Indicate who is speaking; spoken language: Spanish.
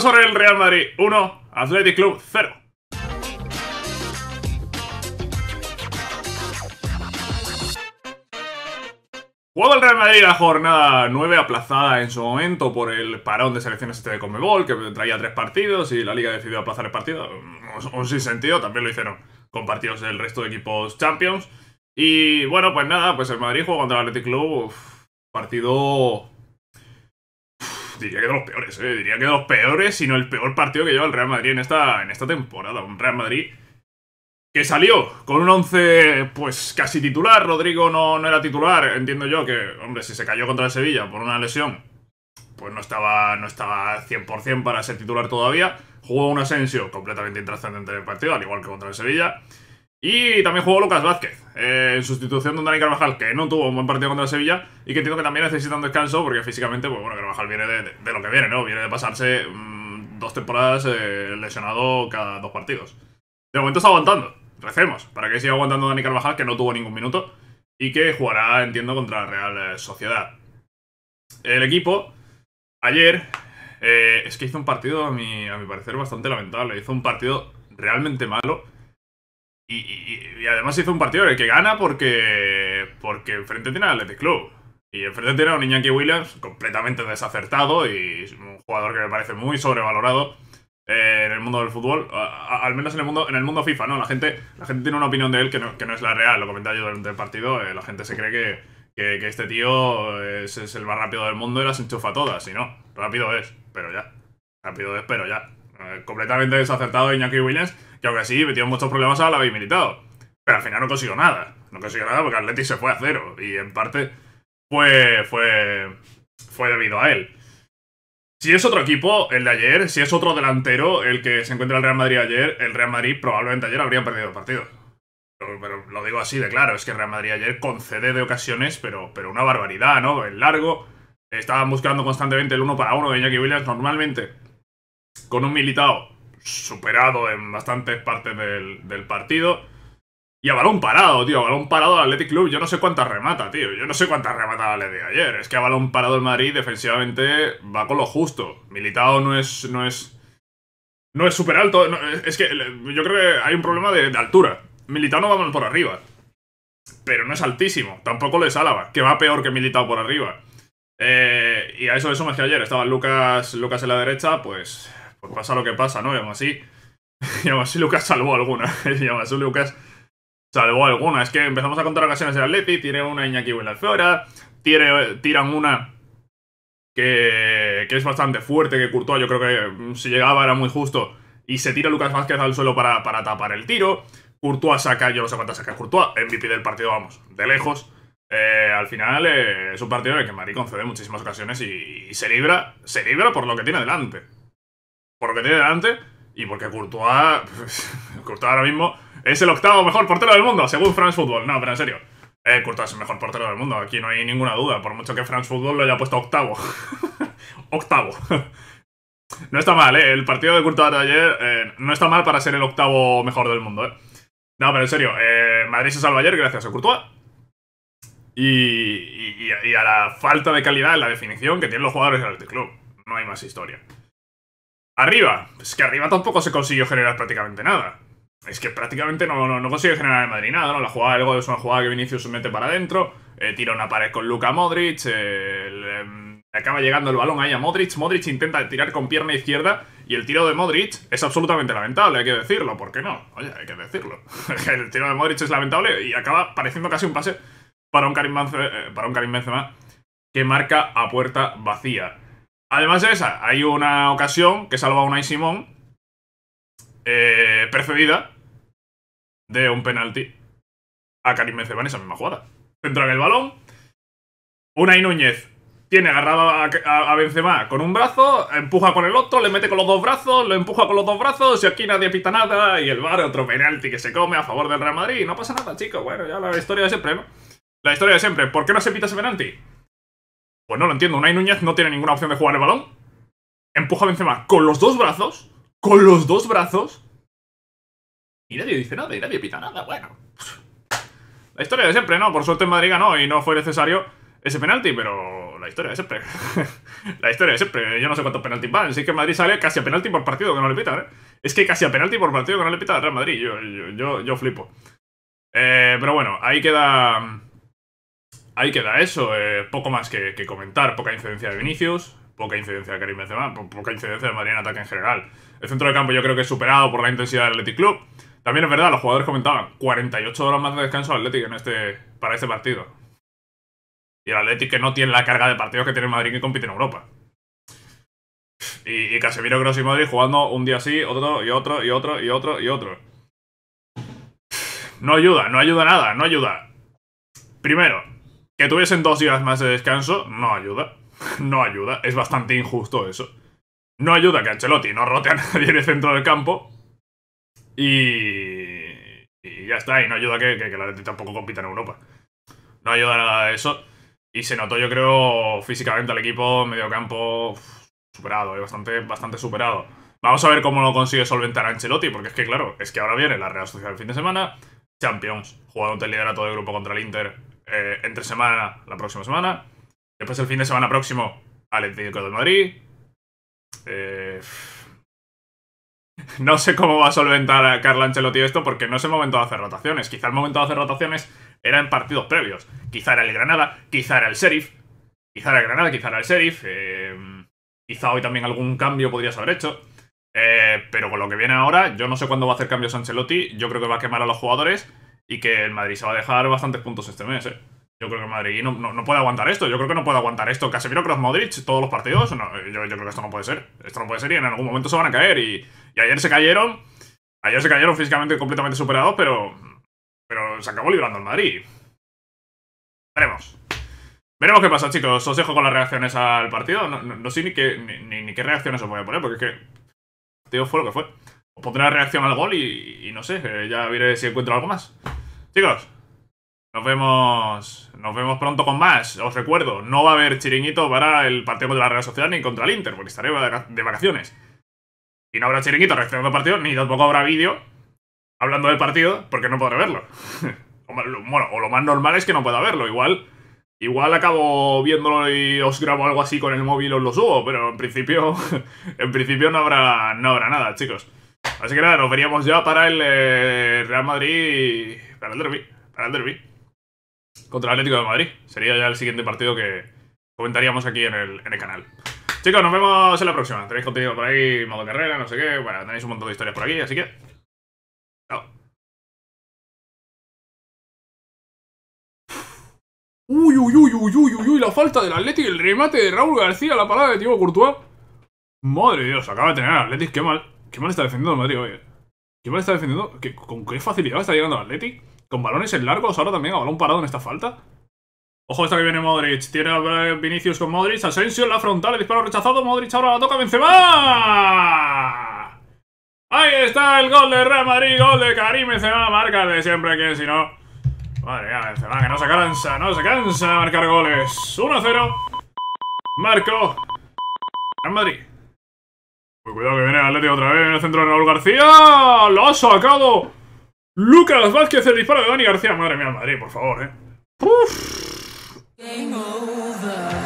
Speaker 1: sobre el Real Madrid 1, Athletic Club 0. juego el Real Madrid la jornada 9 aplazada en su momento por el parón de selecciones este de Conmebol, que traía tres partidos y la liga decidió aplazar el partido. Un sin sentido, también lo hicieron con partidos del resto de equipos Champions. Y bueno, pues nada, pues el Madrid jugó contra el Athletic Club, partido diría que de los peores, eh, diría que los peores, sino el peor partido que lleva el Real Madrid en esta, en esta temporada. Un Real Madrid que salió con un 11 pues casi titular, Rodrigo no, no era titular, entiendo yo que, hombre, si se cayó contra el Sevilla por una lesión, pues no estaba, no estaba 100% para ser titular todavía. Jugó un Asensio completamente intrascendente en el partido, al igual que contra el Sevilla. Y también jugó Lucas Vázquez, eh, en sustitución de un Dani Carvajal, que no tuvo un buen partido contra Sevilla y que entiendo que también necesita un descanso, porque físicamente, pues bueno, Carvajal viene de, lo que viene, ¿no? Viene de pasarse mm, dos temporadas eh, lesionado cada dos partidos. De momento está aguantando, recemos, para que siga aguantando Dani Carvajal, que no tuvo ningún minuto y que jugará, entiendo, contra la Real eh, Sociedad. El equipo, ayer, es que hizo un partido, a a mi parecer, bastante lamentable. Hizo un partido realmente malo y, además hizo un partido en el que gana porque, porque enfrente tiene al Athletic Club. Y enfrente tiene a un Iñaki Williams completamente desacertado y un jugador que me parece muy sobrevalorado eh, en el mundo del fútbol, al menos en el mundo en el mundo FIFA, ¿no? La gente, la gente tiene una opinión de él que no, que no es la real, lo comentaba yo durante el partido, eh, la gente se cree que, este tío es, es, el más rápido del mundo y las enchufa todas, y no, rápido es, pero ya, rápido es, pero ya. Eh, completamente desacertado de Iñaki Williams, que aunque sí metió muchos problemas al la militado. Pero al final no consiguió nada. No consiguió nada porque Atleti se fue a cero. Y en parte fue, fue, fue debido a él. Si es otro equipo, el de ayer, si es otro delantero, el que se encuentra el Real Madrid ayer, el Real Madrid probablemente ayer habría perdido el partido. Pero, lo digo así de claro, es que el Real Madrid ayer concede de ocasiones, pero, pero una barbaridad, ¿no? En largo, estaban buscando constantemente el uno para uno de Iñaki Williams normalmente con un militado superado en bastantes partes del, partido. Y a balón parado, tío, a balón parado al Athletic Club, yo no sé cuántas remata, tío, yo no sé cuántas remata le de ayer. Es que a balón parado el Madrid defensivamente va con lo justo. Militado no es... No es no es súper alto, es que yo creo que hay un problema de, altura. militado no va mal por arriba, pero no es altísimo. Tampoco le es que va peor que militado por arriba. Eh, y a eso eso más que ayer. Estaba Lucas, Lucas en la derecha, pues pues pasa lo que pasa, ¿no? Y aún así, y aún así Lucas salvó alguna. y así Lucas salvó alguna. Es que empezamos a contar ocasiones del Atleti, tiene una Iñaki tiene tiran una que, que, es bastante fuerte, que Courtois yo creo que mm, si llegaba era muy justo, y se tira Lucas Vázquez al suelo para, para tapar el tiro. Courtois saca, yo no sé cuántas saca Courtois, MVP del partido, vamos, de lejos. Eh, al final eh, es un partido en el que Madrid concede muchísimas ocasiones y, se libra, se libra por lo que tiene delante por lo que tiene delante y porque Courtois, Courtois ahora mismo es el octavo mejor portero del mundo, según France Football. No, pero en serio. Eh, Courtois es el mejor portero del mundo, aquí no hay ninguna duda, por mucho que France Football lo haya puesto octavo. octavo. no está mal, ¿eh? El partido de Courtois de ayer eh, no está mal para ser el octavo mejor del mundo, ¿eh? No, pero en serio, eh, Madrid se salvó ayer gracias a Courtois. Y, a la falta de calidad en la definición que tienen los jugadores del club. No hay más historia. Arriba. Es que arriba tampoco se consiguió generar prácticamente nada. Es que prácticamente no, no, generar de Madrid nada, ¿no? La jugada del es una jugada que Vinicius mete para adentro, eh, tira una pared con Luka Modric, eh, acaba llegando el balón ahí a Modric, Modric intenta tirar con pierna izquierda y el tiro de Modric es absolutamente lamentable, hay que decirlo, ¿por qué no? Oye, hay que decirlo. el tiro de Modric es lamentable y acaba pareciendo casi un pase para un Karim eh, para un Karim Benzema que marca a puerta vacía. Además de esa, hay una ocasión que salva a Unai Simón, eh, precedida de un penalti a Karim Benzema en esa misma jugada. Entra en el balón, Unai Núñez tiene agarrado a, Benzema con un brazo, empuja con el otro, le mete con los dos brazos, lo empuja con los dos brazos y aquí nadie pita nada y el bar otro penalti que se come a favor del Real Madrid. No pasa nada, chicos. Bueno, ya la historia de siempre, ¿no? La historia de siempre. ¿Por qué no se pita ese penalti? Pues no lo entiendo. Unai Núñez no tiene ninguna opción de jugar el balón. Empuja a Benzema con los dos brazos. Con los dos brazos. Y nadie dice nada, y nadie pita nada. Bueno. La historia de siempre, ¿no? Por suerte en Madrid ganó y no fue necesario ese penalti, pero la historia de siempre. la historia de siempre. Yo no sé cuántos penaltis van. Sí que Madrid sale casi a penalti por partido que no le pita, ¿eh? Es que casi a penalti por partido que no le pita al Real Madrid. Yo, yo, yo, flipo. Eh, pero bueno, ahí queda ahí queda eso. Eh, poco más que, comentar. Poca incidencia de Vinicius, poca incidencia de Karim Benzema, poca incidencia de Madrid en ataque en general. El centro de campo yo creo que es superado por la intensidad del Athletic Club. También es verdad, los jugadores comentaban 48 horas más de descanso al Athletic en este, para este partido. Y el Athletic que no tiene la carga de partidos que tiene Madrid que compite en Europa. Y, y Casemiro, Gross y Madrid jugando un día así, otro y otro y otro y otro y otro. No ayuda, no ayuda nada, no ayuda. Primero, que tuviesen dos días más de descanso no ayuda. No ayuda. Es bastante injusto eso. No ayuda que Ancelotti no rote a nadie en el centro del campo. Y. Y ya está. Y no ayuda que, la tampoco compita en Europa. No ayuda nada de eso. Y se notó, yo creo, físicamente al equipo, medio campo superado, eh, bastante, bastante superado. Vamos a ver cómo lo consigue solventar Ancelotti, porque es que, claro, es que ahora viene la Real Sociedad el fin de semana, Champions, jugando el liderato de grupo contra el Inter, eh, entre semana, la próxima semana. Después el fin de semana próximo, Atlético de Madrid. Eh, no sé cómo va a solventar a Carlo Ancelotti esto porque no es el momento de hacer rotaciones. Quizá el momento de hacer rotaciones era en partidos previos. Quizá era el Granada, quizá era el Sheriff. Quizá era el Granada, quizá era el Sheriff. Eh, quizá hoy también algún cambio podrías haber hecho. pero con lo que viene ahora, yo no sé cuándo va a hacer cambios Ancelotti. Yo creo que va a quemar a los jugadores y que el Madrid se va a dejar bastantes puntos este mes, ¿eh? Yo creo que el Madrid no, puede aguantar esto. Yo creo que no puede aguantar esto. casi Casemiro, Cross, Modric, todos los partidos. yo, creo que esto no puede ser. Esto no puede ser y en algún momento se van a caer. Y, y ayer se cayeron. Ayer se cayeron físicamente completamente superados, pero. Pero se acabó librando el Madrid. Veremos. Veremos qué pasa, chicos. Os dejo con las reacciones al partido. No, sé ni qué, ni, qué reacciones os voy a poner, porque es que. el partido fue lo que fue. Os pondré la reacción al gol y, y no sé. Eh, ya veré si encuentro algo más. Chicos, nos vemos, nos vemos pronto con más. Os recuerdo, no va a haber chiringuito para el partido de la Red Social ni contra el Inter, porque estaré de vacaciones. Y no habrá chiringuito reaccionando al partido, ni tampoco habrá vídeo hablando del partido, porque no podré verlo. bueno, o lo más normal es que no pueda verlo. Igual, igual acabo viéndolo y os grabo algo así con el móvil o os lo subo, pero en principio, en principio no habrá, no habrá nada, chicos. Así que nada, nos veríamos ya para el eh, Real Madrid, para el derby, para el derby. Contra el Atlético de Madrid. Sería ya el siguiente partido que comentaríamos aquí en el, canal. Chicos, nos vemos en la próxima. Tenéis contenido por ahí, modo carrera, no sé qué. Bueno, tenéis un montón de historias por aquí, así que... Chao. Uy, uy, uy, uy, uy, uy, uy, la falta del Atlético, y el remate de Raúl García, la palabra de Diego Courtois. Madre Dios, acaba de tener al Atlético, qué mal. Qué mal está defendiendo el Madrid, oye. Qué mal está defendiendo. ¿Con qué facilidad está llegando el Atleti? Con balones en largos ahora también, a balón parado en esta falta. Ojo, esta que viene Modric. Tiene a Vinicius con Modric. Asensio en la frontal. El disparo rechazado. Modric ahora la toca Benzema. Ahí está el gol de Real Madrid. Gol de Karim Benzema. Marca de siempre que si no... Madre mía, Benzema que no se cansa. No se cansa de marcar goles. 1-0. Marco. Real Madrid. Pues cuidado que viene el Atlético otra vez, en el centro de Raúl García. ¡Lo ha sacado! Lucas Vázquez, el disparo de Dani García. Madre mía, Madrid, por favor, eh.